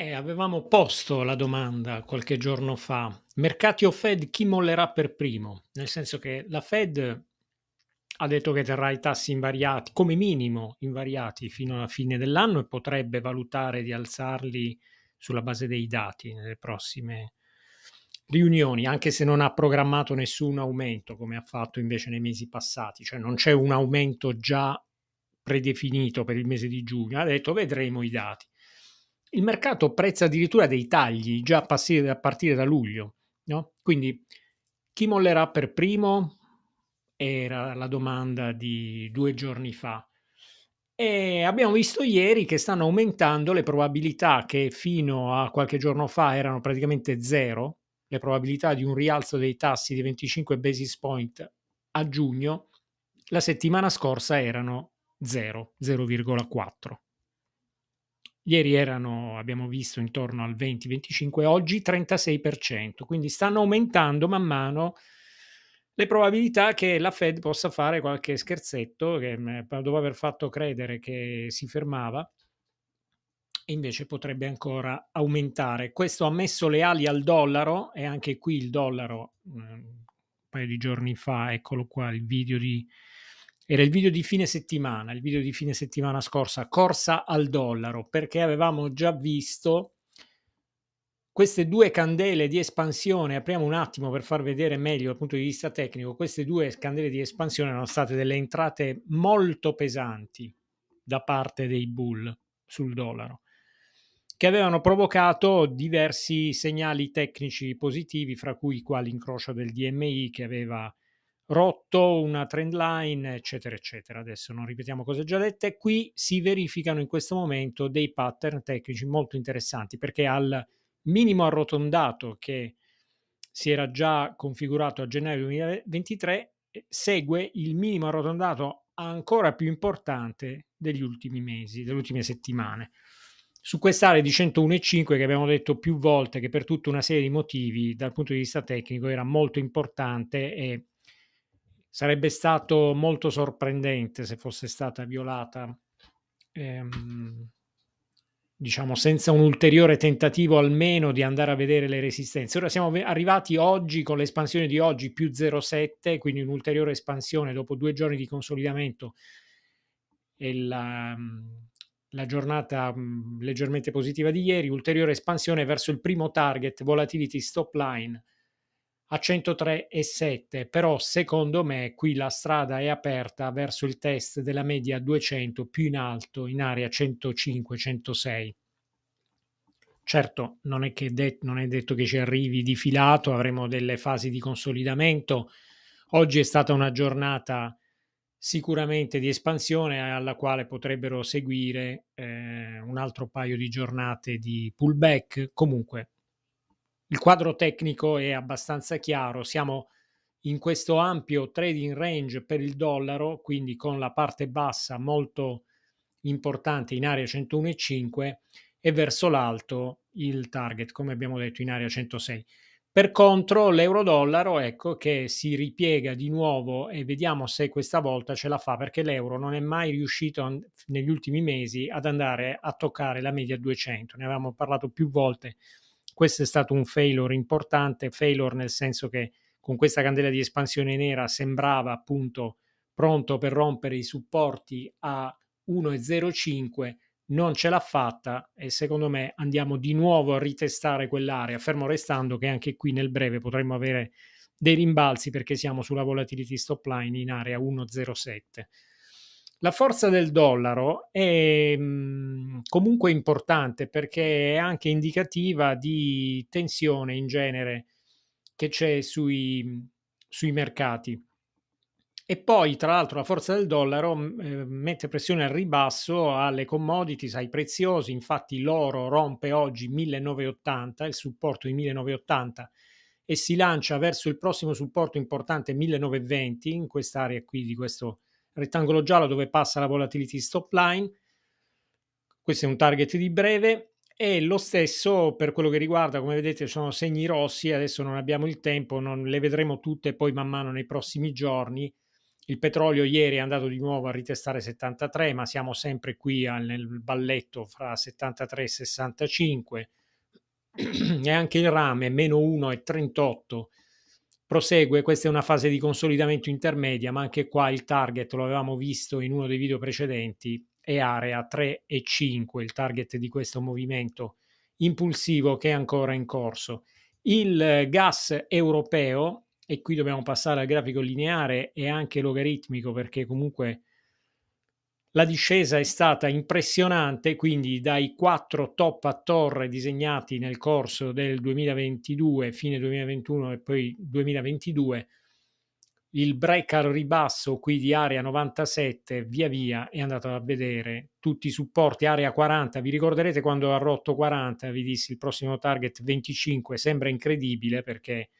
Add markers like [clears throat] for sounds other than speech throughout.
Eh, avevamo posto la domanda qualche giorno fa, mercati o Fed, chi mollerà per primo? Nel senso che la Fed ha detto che terrà i tassi invariati, come minimo invariati fino alla fine dell'anno e potrebbe valutare di alzarli sulla base dei dati nelle prossime riunioni, anche se non ha programmato nessun aumento come ha fatto invece nei mesi passati, cioè non c'è un aumento già predefinito per il mese di giugno, ha detto vedremo i dati il mercato prezza addirittura dei tagli già a partire da luglio. No? Quindi chi mollerà per primo era la domanda di due giorni fa. E abbiamo visto ieri che stanno aumentando le probabilità che fino a qualche giorno fa erano praticamente zero, le probabilità di un rialzo dei tassi di 25 basis point a giugno, la settimana scorsa erano 0, 0,4. Ieri erano, abbiamo visto, intorno al 20-25, oggi 36%, quindi stanno aumentando man mano le probabilità che la Fed possa fare qualche scherzetto, che mm, eh, dopo aver fatto credere che si fermava, invece potrebbe ancora aumentare. Questo ha messo le ali al dollaro e anche qui il dollaro, mm, un paio di giorni fa, eccolo qua, il video di era il video di fine settimana, il video di fine settimana scorsa, corsa al dollaro, perché avevamo già visto queste due candele di espansione, apriamo un attimo per far vedere meglio dal punto di vista tecnico, queste due candele di espansione erano state delle entrate molto pesanti da parte dei bull sul dollaro, che avevano provocato diversi segnali tecnici positivi, fra cui qua l'incrocio del DMI che aveva rotto, una trend line, eccetera, eccetera. Adesso non ripetiamo cose già dette. Qui si verificano in questo momento dei pattern tecnici molto interessanti perché al minimo arrotondato che si era già configurato a gennaio 2023 eh, segue il minimo arrotondato ancora più importante degli ultimi mesi, delle ultime settimane. Su quest'area di 101,5 che abbiamo detto più volte che per tutta una serie di motivi dal punto di vista tecnico era molto importante e Sarebbe stato molto sorprendente se fosse stata violata, ehm, diciamo, senza un ulteriore tentativo almeno di andare a vedere le resistenze. Ora siamo arrivati oggi con l'espansione di oggi più 0,7, quindi un'ulteriore espansione dopo due giorni di consolidamento e la, mm, la giornata mm, leggermente positiva di ieri, ulteriore espansione verso il primo target volatility stop line a 103,7, però secondo me qui la strada è aperta verso il test della media 200 più in alto, in area 105-106. Certo, non è, det- non è detto che ci arrivi di filato, avremo delle fasi di consolidamento. Oggi è stata una giornata sicuramente di espansione eh, alla quale potrebbero seguire eh, un altro paio di giornate di pullback. Comunque il quadro tecnico è abbastanza chiaro, siamo in questo ampio trading range per il dollaro, quindi con la parte bassa molto importante in area 101,5 e verso l'alto il target, come abbiamo detto, in area 106. Per contro l'euro-dollaro, ecco che si ripiega di nuovo e vediamo se questa volta ce la fa perché l'euro non è mai riuscito an- negli ultimi mesi ad andare a toccare la media 200. Ne avevamo parlato più volte questo è stato un failure importante, failure nel senso che con questa candela di espansione nera sembrava appunto pronto per rompere i supporti a 1,05, non ce l'ha fatta e secondo me andiamo di nuovo a ritestare quell'area, fermo restando che anche qui nel breve potremmo avere dei rimbalzi perché siamo sulla volatility stop line in area 107. La forza del dollaro è mm, comunque importante perché è anche indicativa di tensione in genere che c'è sui, mm, sui mercati. E poi, tra l'altro, la forza del dollaro mm, eh, mette pressione al ribasso alle commodities, ai preziosi. Infatti, l'oro rompe oggi 1980, il supporto di 1980, e si lancia verso il prossimo supporto importante 1920, in quest'area qui di questo rettangolo giallo dove passa la volatility stop line, questo è un target di breve e lo stesso per quello che riguarda, come vedete sono segni rossi, adesso non abbiamo il tempo, non le vedremo tutte poi man mano nei prossimi giorni. Il petrolio ieri è andato di nuovo a ritestare 73, ma siamo sempre qui al, nel balletto fra 73 e 65 [clears throat] e anche il rame meno 1,38 prosegue, questa è una fase di consolidamento intermedia, ma anche qua il target, lo avevamo visto in uno dei video precedenti, è area 3 e 5, il target di questo movimento impulsivo che è ancora in corso. Il eh, gas europeo, e qui dobbiamo passare al grafico lineare e anche logaritmico perché comunque la discesa è stata impressionante, quindi dai quattro top a torre disegnati nel corso del 2022, fine 2021 e poi 2022, il break al ribasso qui di area 97 via via è andato a vedere tutti i supporti area 40 vi ricorderete quando ha rotto 40 vi dissi il prossimo target 25 sembra incredibile perché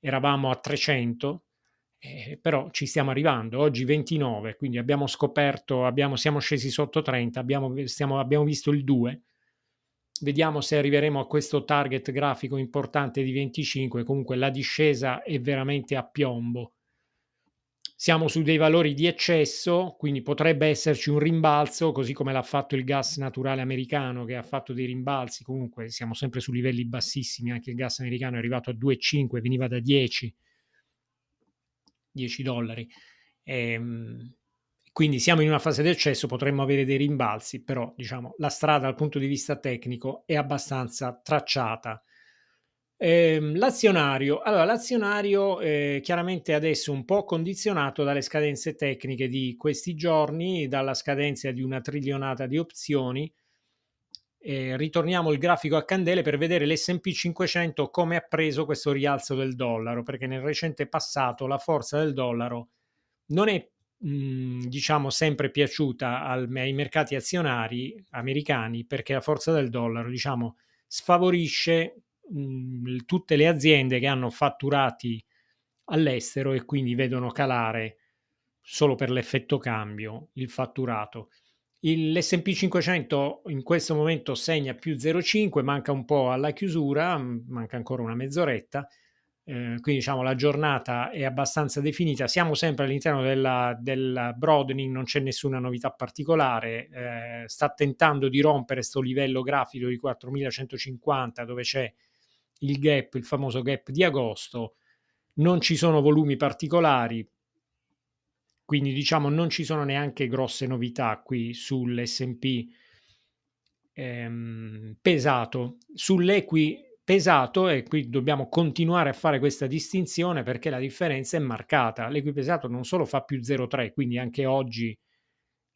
eravamo a 300 eh, però ci stiamo arrivando, oggi 29, quindi abbiamo scoperto, abbiamo, siamo scesi sotto 30, abbiamo, stiamo, abbiamo visto il 2, vediamo se arriveremo a questo target grafico importante di 25, comunque la discesa è veramente a piombo. Siamo su dei valori di eccesso, quindi potrebbe esserci un rimbalzo, così come l'ha fatto il gas naturale americano che ha fatto dei rimbalzi, comunque siamo sempre su livelli bassissimi, anche il gas americano è arrivato a 2,5, veniva da 10 10 dollari. E, ehm, quindi siamo in una fase di accesso, potremmo avere dei rimbalzi, però diciamo, la strada dal punto di vista tecnico è abbastanza tracciata. Eh, l'azionario, allora, l'azionario eh, chiaramente adesso un po' condizionato dalle scadenze tecniche di questi giorni, dalla scadenza di una trilionata di opzioni, eh, ritorniamo il grafico a candele per vedere l'SP 500 come ha preso questo rialzo del dollaro, perché nel recente passato la forza del dollaro non è mh, mm, diciamo sempre piaciuta al, ai mercati azionari americani perché la forza del dollaro diciamo sfavorisce mh, mm, tutte le aziende che hanno fatturati all'estero e quindi vedono calare solo per l'effetto cambio il fatturato L'SP 500 in questo momento segna più 0,5, manca un po' alla chiusura, manca ancora una mezz'oretta, eh, quindi diciamo la giornata è abbastanza definita. Siamo sempre all'interno della, del broadening, non c'è nessuna novità particolare, eh, sta tentando di rompere questo livello grafico di 4150 dove c'è il gap, il famoso gap di agosto. Non ci sono volumi particolari, quindi diciamo non ci sono neanche grosse novità qui sull'SP ehm, pesato. Sull'equi pesato, e qui dobbiamo continuare a fare questa distinzione perché la differenza è marcata. L'equi pesato non solo fa più 0,3, quindi anche oggi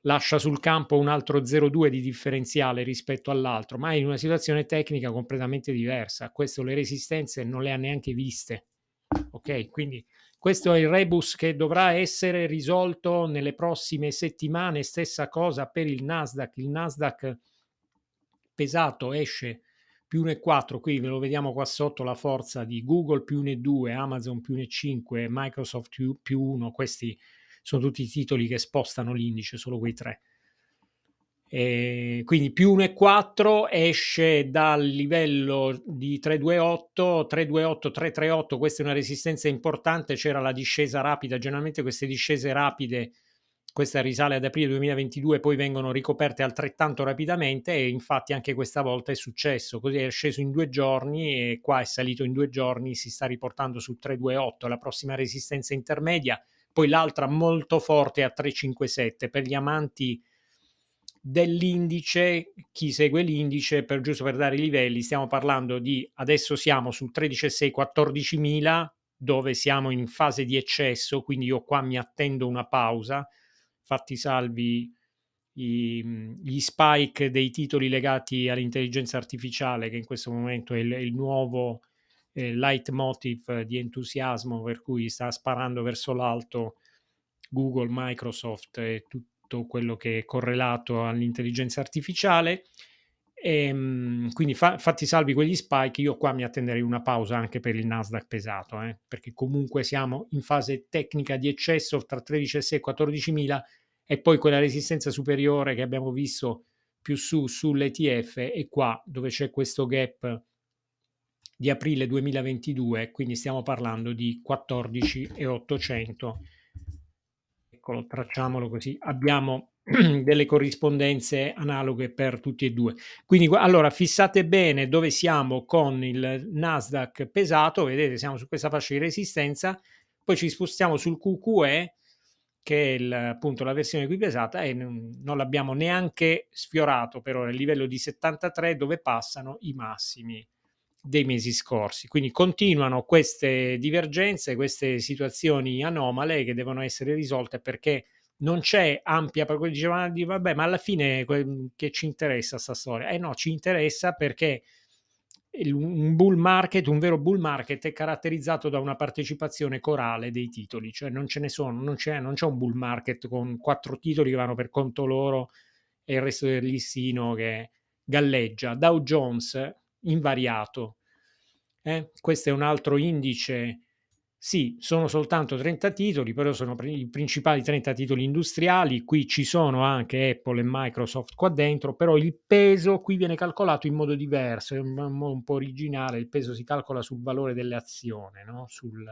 lascia sul campo un altro 0,2 di differenziale rispetto all'altro, ma è in una situazione tecnica completamente diversa. Questo le resistenze non le ha neanche viste. Ok, quindi questo è il rebus che dovrà essere risolto nelle prossime settimane. Stessa cosa per il Nasdaq. Il Nasdaq pesato esce più 1,4. qui ve lo vediamo qua sotto la forza di Google più 1,2, Amazon più ne 5, Microsoft più 1, questi sono tutti i titoli che spostano l'indice, solo quei tre. E ehm, quindi più 1,4 esce dal livello di 328, 328, 338, questa è una resistenza importante, c'era la discesa rapida, generalmente queste discese rapide, questa risale ad aprile 2022, poi vengono ricoperte altrettanto rapidamente e infatti anche questa volta è successo, così è sceso in due giorni e qua è salito in due giorni, si sta riportando su 328, la prossima resistenza intermedia, poi l'altra molto forte a 357 per gli amanti dell'indice, chi segue l'indice, per giusto per dare i livelli, stiamo parlando di adesso siamo su 13,6 14.000 dove siamo in fase di eccesso, quindi io qua mi attendo una pausa, fatti salvi i, gli spike dei titoli legati all'intelligenza artificiale che in questo momento è il, il nuovo eh, leitmotiv di entusiasmo per cui sta sparando verso l'alto Google, Microsoft e tutti tutto quello che è correlato all'intelligenza artificiale. E, ehm, quindi fa, fatti salvi quegli spike, io qua mi attenderei una pausa anche per il Nasdaq pesato, eh, perché comunque siamo in fase tecnica di eccesso tra 13.6 e 14.000 e poi quella resistenza superiore che abbiamo visto più su sull'ETF e qua dove c'è questo gap di aprile 2022, quindi stiamo parlando di 14.800 eccolo, tracciamolo così, abbiamo [clears throat] delle corrispondenze analoghe per tutti e due. Quindi allora fissate bene dove siamo con il Nasdaq pesato, vedete siamo su questa fascia di resistenza, poi ci spostiamo sul QQE che è il, appunto la versione qui pesata e non, l'abbiamo neanche sfiorato per ora, il livello di 73 dove passano i massimi dei mesi scorsi. Quindi continuano queste divergenze, queste situazioni anomale che devono essere risolte perché non c'è ampia, perché dicevano, vabbè, ma alla fine mm, che ci interessa questa storia? Eh no, ci interessa perché un bull market, un vero bull market è caratterizzato da una partecipazione corale dei titoli, cioè non ce ne sono, non c'è, non c'è un bull market con quattro titoli che vanno per conto loro e il resto del listino che galleggia. Dow Jones invariato, eh? Questo è un altro indice. Sì, sono soltanto 30 titoli, però sono i principali 30 titoli industriali. Qui ci sono anche Apple e Microsoft qua dentro, però il peso qui viene calcolato in modo diverso, è un, modo un po' originale. Il peso si calcola sul valore dell'azione, no? sul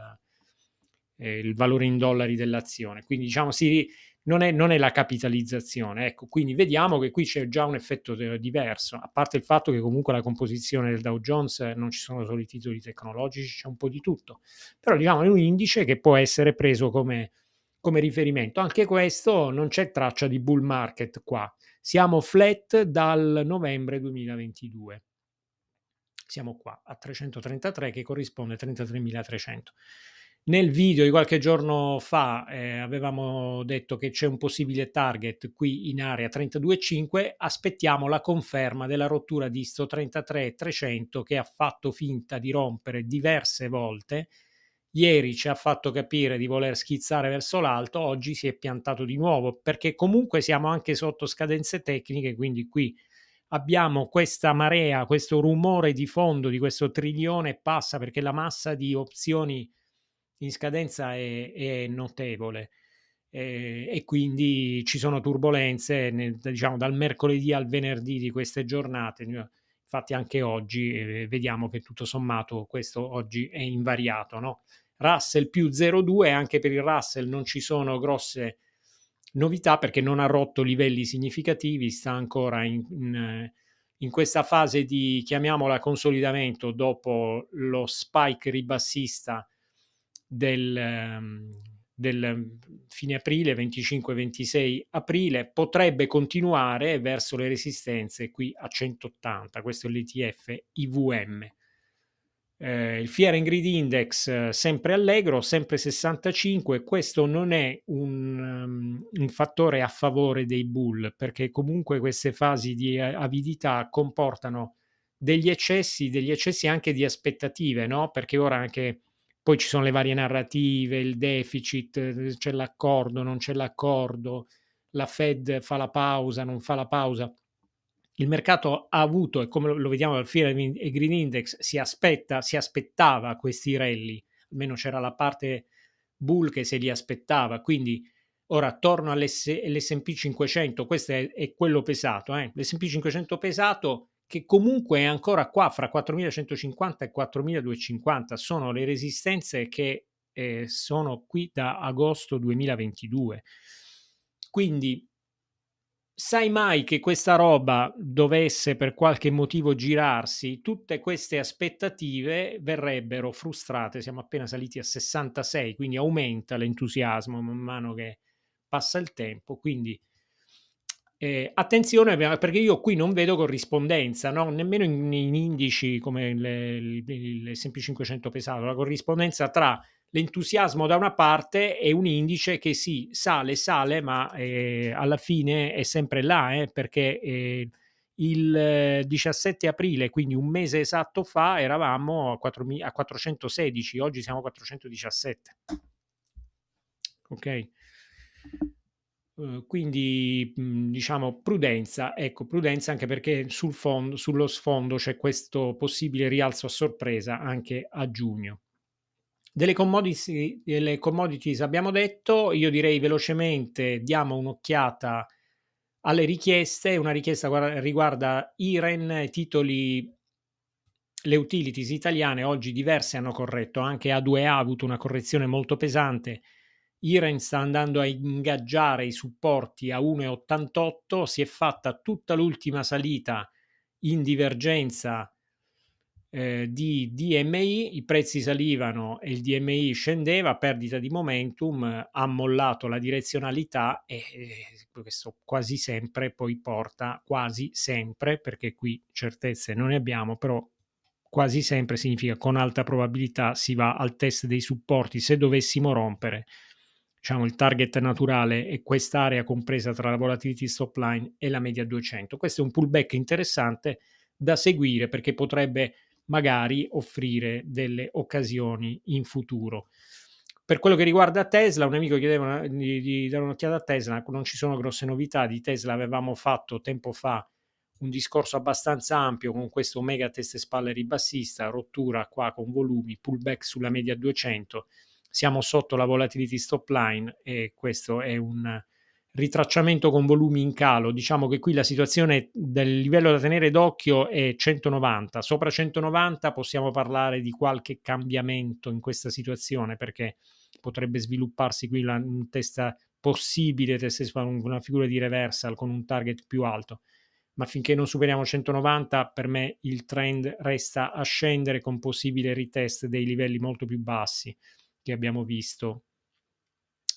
eh, valore in dollari dell'azione. Quindi diciamo si, non è, non è la capitalizzazione. Ecco, quindi vediamo che qui c'è già un effetto eh, diverso, a parte il fatto che comunque la composizione del Dow Jones eh, non ci sono solo i titoli tecnologici, c'è un po' di tutto, però diciamo è un indice che può essere preso come, come riferimento. Anche questo non c'è traccia di bull market qua, siamo flat dal novembre 2022 siamo qua a 333 che corrisponde a 33.300. Nel video di qualche giorno fa eh, avevamo detto che c'è un possibile target qui in area 32.5, aspettiamo la conferma della rottura di sto 33.300 che ha fatto finta di rompere diverse volte. Ieri ci ha fatto capire di voler schizzare verso l'alto, oggi si è piantato di nuovo perché comunque siamo anche sotto scadenze tecniche, quindi qui abbiamo questa marea, questo rumore di fondo di questo trilione passa perché la massa di opzioni in scadenza è, è notevole eh, e quindi ci sono turbulenze nel, diciamo dal mercoledì al venerdì di queste giornate eh, infatti anche oggi eh, vediamo che tutto sommato questo oggi è invariato no? Russell più 0,2 anche per il Russell non ci sono grosse novità perché non ha rotto livelli significativi sta ancora in, in, eh, in questa fase di chiamiamola consolidamento dopo lo spike ribassista del, ehm, del fine aprile, 25-26 aprile, potrebbe continuare verso le resistenze qui a 180, questo è l'ETF IVM. Eh, il Fear and Greed Index eh, sempre allegro, sempre 65, questo non è un, um, un fattore a favore dei bull perché comunque queste fasi di eh, avidità comportano degli eccessi, degli eccessi anche di aspettative, no? Perché ora anche poi ci sono le varie narrative, il deficit, eh, c'è l'accordo, non c'è l'accordo, la Fed fa la pausa, non fa la pausa. Il mercato ha avuto, e come lo vediamo dal Fear e Green Index, si, aspetta, si aspettava questi rally, almeno c'era la parte bull che se li aspettava, quindi ora torno all'S&P 500, questo è, è quello pesato, eh? l'S&P 500 pesato che comunque è ancora qua fra 4150 e 4250, sono le resistenze che eh, sono qui da agosto 2022. Quindi sai mai che questa roba dovesse per qualche motivo girarsi, tutte queste aspettative verrebbero frustrate. Siamo appena saliti a 66, quindi aumenta l'entusiasmo man mano che passa il tempo. Quindi eh, attenzione perché io qui non vedo corrispondenza, no? nemmeno in, in, indici come l'esempio 500 pesato, la corrispondenza tra l'entusiasmo da una parte e un indice che si sì, sale, sale, ma eh, alla fine è sempre là, eh, perché eh, il 17 aprile, quindi un mese esatto fa, eravamo a, 4, a 416, oggi siamo a 417. Ok. Uhm, quindi mhmm, diciamo prudenza, ecco prudenza anche perché sul fondo, sullo sfondo c'è questo possibile rialzo a sorpresa anche a giugno. Delle commodities, delle commodities abbiamo detto, io direi velocemente diamo un'occhiata alle richieste, una richiesta riguarda IREN, titoli le utilities italiane oggi diverse hanno corretto, anche A2A ha avuto una correzione molto pesante, Iren sta andando a ingaggiare i supporti a 1,88, si è fatta tutta l'ultima salita in divergenza eh, di DMI, i prezzi salivano e il DMI scendeva, perdita di momentum, ha mollato la direzionalità e eh, questo quasi sempre poi porta, quasi sempre, perché qui certezze non ne abbiamo, però quasi sempre significa con alta probabilità si va al test dei supporti se dovessimo rompere diciamo, il target naturale e quest'area compresa tra la volatility stop line e la media 200. Questo è un pullback interessante da seguire perché potrebbe magari offrire delle occasioni in futuro. Per quello che riguarda Tesla, un amico chiedeva di, di, dare un'occhiata a Tesla, non ci sono grosse novità di Tesla, avevamo fatto tempo fa un discorso abbastanza ampio con questo mega test spalle ribassista, rottura qua con volumi, pullback sulla media 200 siamo sotto la volatility stop line e questo è un ritracciamento con volumi in calo. Diciamo che qui la situazione del livello da tenere d'occhio è 190. Sopra 190 possiamo parlare di qualche cambiamento in questa situazione perché potrebbe svilupparsi qui una testa possibile, una figura di reversal con un target più alto. Ma finché non superiamo 190, per me il trend resta a scendere con possibile retest dei livelli molto più bassi che abbiamo visto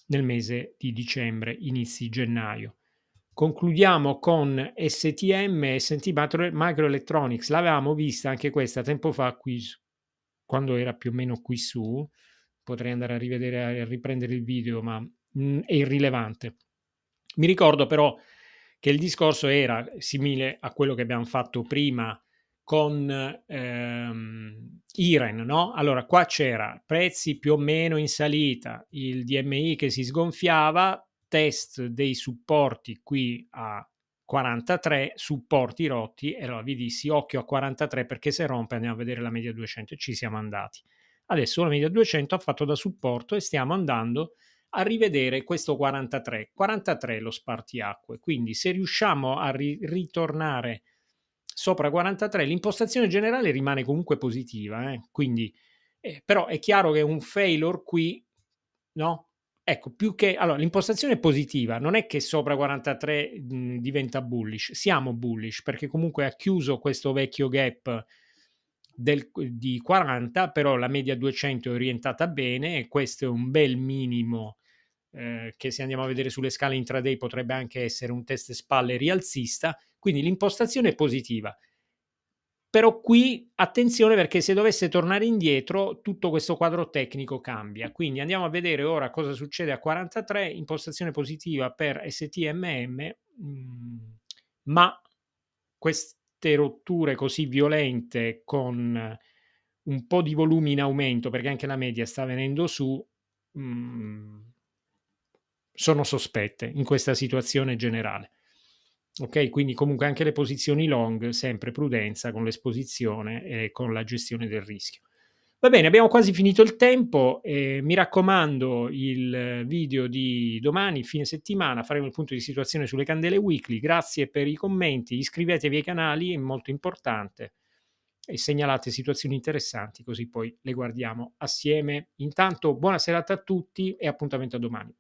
nel mese di dicembre, inizi gennaio. Concludiamo con STM e ST Microelectronics. L'avevamo vista anche questa tempo fa, qui, quando era più o meno qui su. Potrei andare a rivedere, a riprendere il video, ma mh, mm, è irrilevante. Mi ricordo però che il discorso era simile a quello che abbiamo fatto prima con ehm, Iren, no? Allora qua c'era prezzi più o meno in salita, il DMI che si sgonfiava, test dei supporti qui a 43 supporti rotti e allora vi dissi occhio a 43 perché se rompe andiamo a vedere la media 200 e ci siamo andati. Adesso la media 200 ha fatto da supporto e stiamo andando a rivedere questo 43. 43 lo spartiacque, quindi se riusciamo a ri- ritornare sopra 43 l'impostazione generale rimane comunque positiva, eh? quindi eh, però è chiaro che un failure qui, no? Ecco, più che allora l'impostazione è positiva, non è che sopra 43 mh, diventa bullish, siamo bullish perché comunque ha chiuso questo vecchio gap del, di 40, però la media 200 è orientata bene e questo è un bel minimo eh, che se andiamo a vedere sulle scale intraday potrebbe anche essere un test spalle rialzista, quindi l'impostazione è positiva. Però qui attenzione perché se dovesse tornare indietro tutto questo quadro tecnico cambia. Quindi andiamo a vedere ora cosa succede a 43, impostazione positiva per STMM, ma queste rotture così violente con un po' di volumi in aumento, perché anche la media sta venendo su, mh, mm, sono sospette in questa situazione generale. Ok, quindi comunque anche le posizioni long, sempre prudenza con l'esposizione e con la gestione del rischio. Va bene, abbiamo quasi finito il tempo. Eh, mi raccomando il video di domani, fine settimana, faremo il punto di situazione sulle candele weekly. Grazie per i commenti, iscrivetevi ai canali, è molto importante. E segnalate situazioni interessanti, così poi le guardiamo assieme. Intanto, buona serata a tutti e appuntamento a domani.